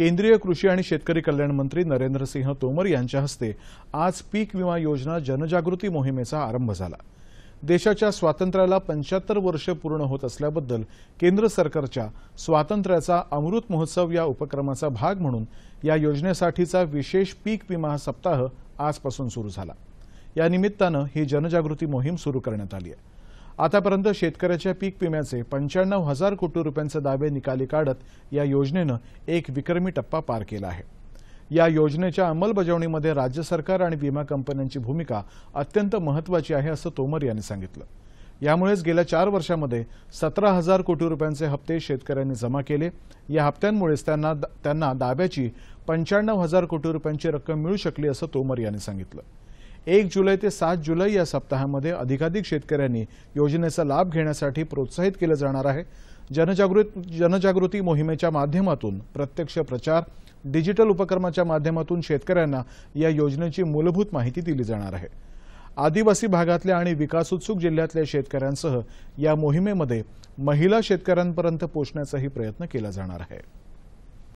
केंद्रीय कृषी आणि शेतकरी कल्याण मंत्री नरेंद्र सिंह तोमर यांच्या हस्ते आज पीक विमा योजना जनजागृती मोहिमेचा आरंभ झाला देशाच्या स्वातंत्र्याला पंच्याहत्तर वर्ष पूर्ण होत असल्याबद्दल केंद्र सरकारच्या स्वातंत्र्याचा अमृत महोत्सव या उपक्रमाचा भाग म्हणून या योजनेसाठीचा विशेष पीक विमा सप्ताह आजपासून सुरू झाला या निमित्तानं ही जनजागृती मोहीम सुरू करण्यात आली आहे आतापर्यंत शेतकऱ्याच्या पीक विम्याचे पंच्याण्णव हजार कोटी रुपयांचे दावे निकाली काढत या योजनेनं एक विक्रमी टप्पा पार केला आहे या योजनेच्या अंमलबजावणीमध्ये राज्य सरकार आणि विमा कंपन्यांची भूमिका अत्यंत महत्वाची आहे असं तोमर यांनी सांगितलं यामुळेच गेल्या चार वर्षामध्ये सतरा हजार कोटी रुपयांचे हप्ते शेतकऱ्यांनी जमा केले या हप्त्यांमुळेच त्यांना त्यांना दाव्याची पंच्याण्णव हजार कोटी रुपयांची रक्कम मिळू शकली असं तोमर यांनी सांगितलं एक जुलै ते सात जुलै या सप्ताहामध्ये अधिकाधिक शेतकऱ्यांनी योजनेचा लाभ घेण्यासाठी प्रोत्साहित केलं जाणार आहे जनजागृती जनजागृती मोहिमेच्या माध्यमातून प्रत्यक्ष प्रचार डिजिटल उपक्रमाच्या माध्यमातून शेतकऱ्यांना या योजनेची मूलभूत माहिती दिली जाणार आहे आदिवासी भागातल्या आणि विकासोत्सुक जिल्ह्यातल्या शेतकऱ्यांसह या मोहिमेमध्ये महिला शेतकऱ्यांपर्यंत पोचण्याचाही प्रयत्न केला जाणार आहे